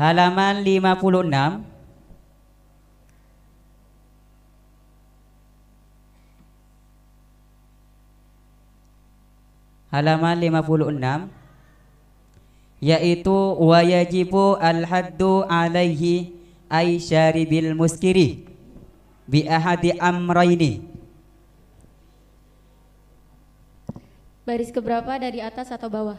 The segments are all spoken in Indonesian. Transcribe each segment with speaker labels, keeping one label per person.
Speaker 1: halaman 56 halaman 56 yaitu wajibu al-haddu alaihi ay syaribil muskiri bi ahadi amraini
Speaker 2: baris keberapa dari atas atau bawah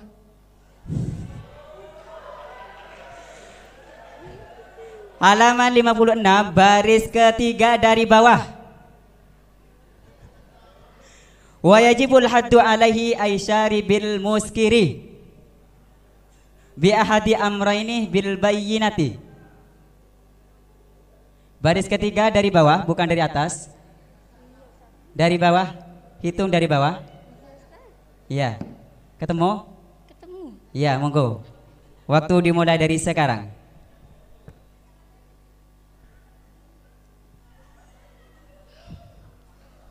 Speaker 1: Halaman 56 baris ketiga dari bawah. Wajibul haddu alaihi aisyari bil muskiri bi ahadi amraini bil bayyinati. Baris ketiga dari bawah, bukan dari atas. Dari bawah, hitung dari bawah. Iya. Ketemu? Ketemu. Iya, monggo. Waktu dimulai dari sekarang.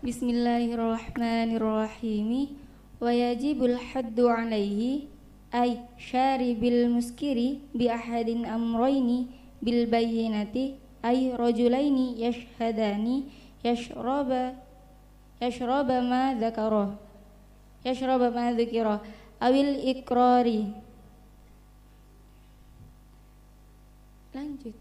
Speaker 2: Bismillahirrahmanirrahim wa yajibul haddu alaihi ay syaribil muskiri bi ahadin amraini bil bayyinati ay rajulaini yashhadani yashraba yashraba ma dzakara yashraba ma dzikira awil ikrari lanjut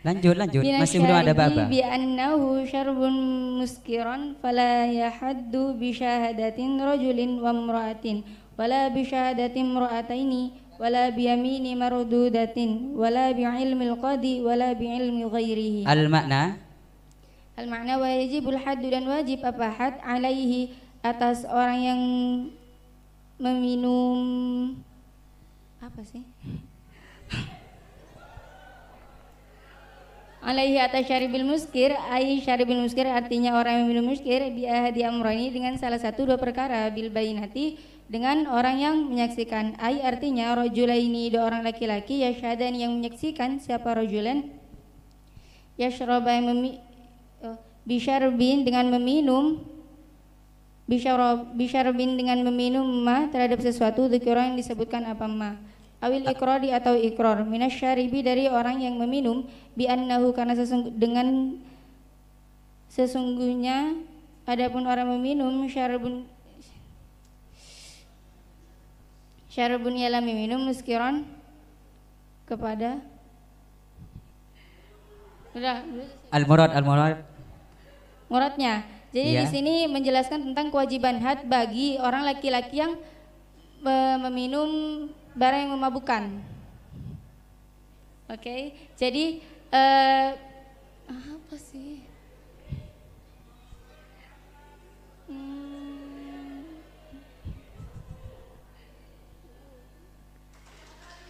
Speaker 1: Lanjut, lanjut. Masih belum ada baba. Bi
Speaker 2: annahu syarbun muskiran fala yahaddu bi syahadatin rajulin wa imra'atin wala bi syahadatin imra'ataini wala bi yamini mardudatin wala bi ilmil qadi wala bi ilmi ghairihi. Al makna Al makna wajibul haddu dan wajib apa had alaihi atas orang yang meminum apa sih? alaihi atas syaribil muskir ai syaribil muskir artinya orang yang minum muskir dia diamroni dengan salah satu dua perkara bil bayinati dengan orang yang menyaksikan ai artinya ini dua orang laki-laki ya syadani yang menyaksikan siapa rojulan ya yang memi oh, dengan meminum bisyarbin dengan meminum ma terhadap sesuatu orang yang disebutkan apa ma awil di atau ikror minasyaribi dari orang yang meminum bi annahu karena sesungguh, dengan sesungguhnya adapun orang meminum syarbun syarbun ialah meminum muskiron kepada
Speaker 1: al murad al murad
Speaker 2: muradnya jadi yeah. di iya. sini menjelaskan tentang kewajiban had bagi orang laki-laki yang e, meminum barang yang memabukkan. Oke, okay? jadi uh, apa sih? Hmm.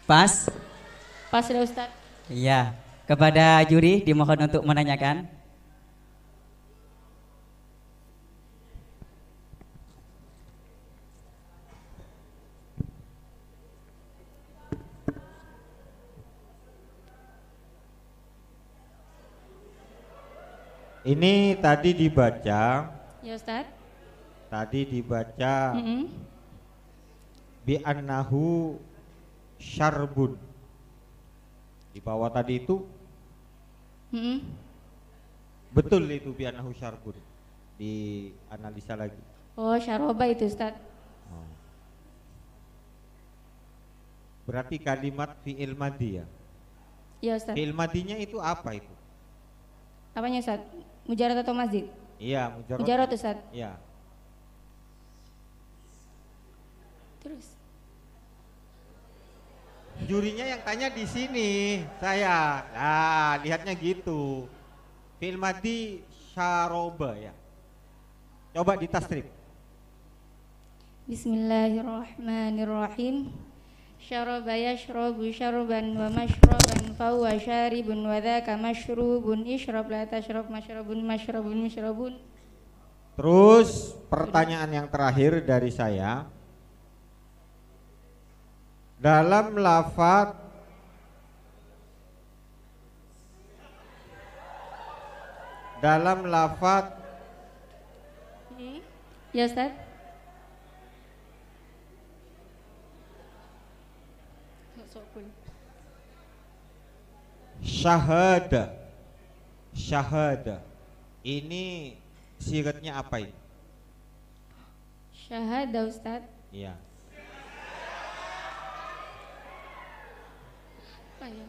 Speaker 2: Pas? Pas sudah Ustadz.
Speaker 1: Iya, kepada juri dimohon untuk menanyakan.
Speaker 3: Ini tadi dibaca. Ya Ustaz. Tadi dibaca. Mm -hmm. Bi annahu syarbun. Di bawah tadi itu. Mm -hmm. Betul itu bi annahu syarbun. Dianalisa lagi.
Speaker 2: Oh, syaroba itu Ustaz.
Speaker 3: Oh. Berarti kalimat fi'il madi ya? Ya Ustaz. Fi'il madinya itu apa itu?
Speaker 2: Apanya Ustaz? Mujarot atau masjid?
Speaker 3: Iya, mujarot. Mujarot Ustaz. Iya. Terus. Jurinya yang tanya di sini, saya. Nah, lihatnya gitu. filmati syaroba ya. Coba di ditastrib.
Speaker 2: Bismillahirrahmanirrahim syaraba yashrabu syaraban wa mashraban huwa syaribun wa dhaka mashrubun isyrab la tashrab mashrabun mashrabun mashrabun
Speaker 3: Terus pertanyaan yang terakhir dari saya dalam lafaz dalam lafaz
Speaker 2: hmm? ya Ustaz
Speaker 3: syahada syahada ini siratnya apa ini
Speaker 2: syahada Ustaz iya apa ya,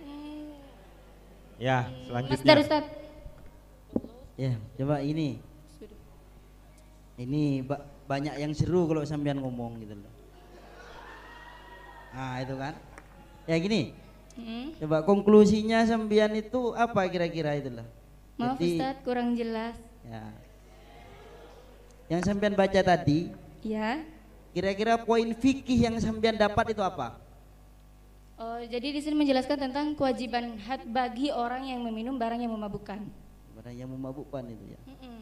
Speaker 3: hmm. ya selanjutnya Mas Ustaz
Speaker 4: ya coba ini ini Pak banyak yang seru kalau sampean ngomong gitu loh. Nah itu kan. Ya gini. Hmm? Coba konklusinya sampean itu apa kira-kira loh. Maaf Jadi, Ustaz
Speaker 2: kurang jelas.
Speaker 4: Ya. Yang sampean baca tadi. Ya. Kira-kira poin fikih yang sampean dapat itu apa?
Speaker 2: Oh, jadi di sini menjelaskan tentang kewajiban had bagi orang yang meminum barang yang memabukkan.
Speaker 4: Barang yang memabukkan itu ya. Mm -mm.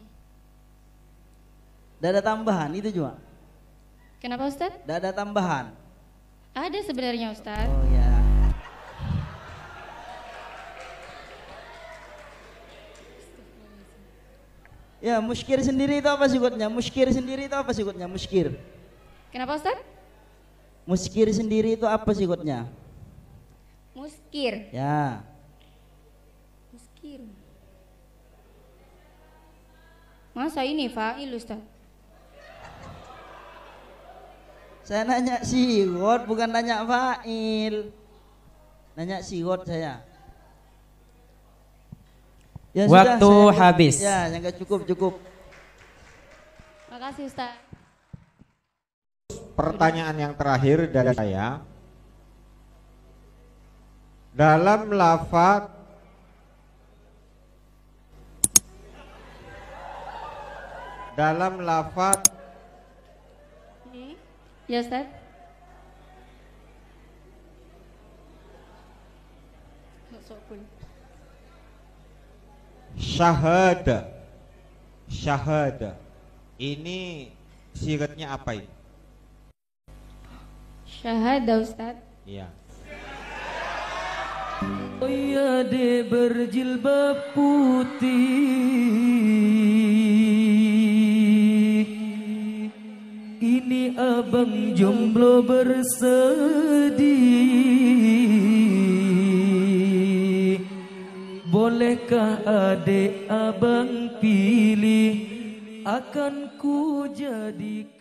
Speaker 4: Dada tambahan itu juga. Kenapa Ustaz? Dada tambahan.
Speaker 2: Ada sebenarnya Ustaz. Oh ya.
Speaker 4: Ya, muskir sendiri itu apa sikutnya? Muskir sendiri itu apa sikutnya? Muskir. Kenapa Ustaz? Muskir sendiri itu apa sikutnya?
Speaker 2: Muskir. Ya. Muskir. Masa ini fa'il Ustaz?
Speaker 4: Saya nanya sigot bukan nanya fa'il. Nanya sigot saya. Ya Waktu sudah, saya habis. Ya, yang cukup cukup.
Speaker 2: Makasih Ustaz.
Speaker 3: Pertanyaan yang terakhir dari saya. Dalam lafaz dalam lafaz Ya Ustaz. Syahada. Syahada. Ini siratnya apa ini?
Speaker 2: Syahada Ustaz.
Speaker 3: Iya.
Speaker 4: de berjilbab putih abang jomblo bersedih Bolehkah adik abang pilih akan ku jadikan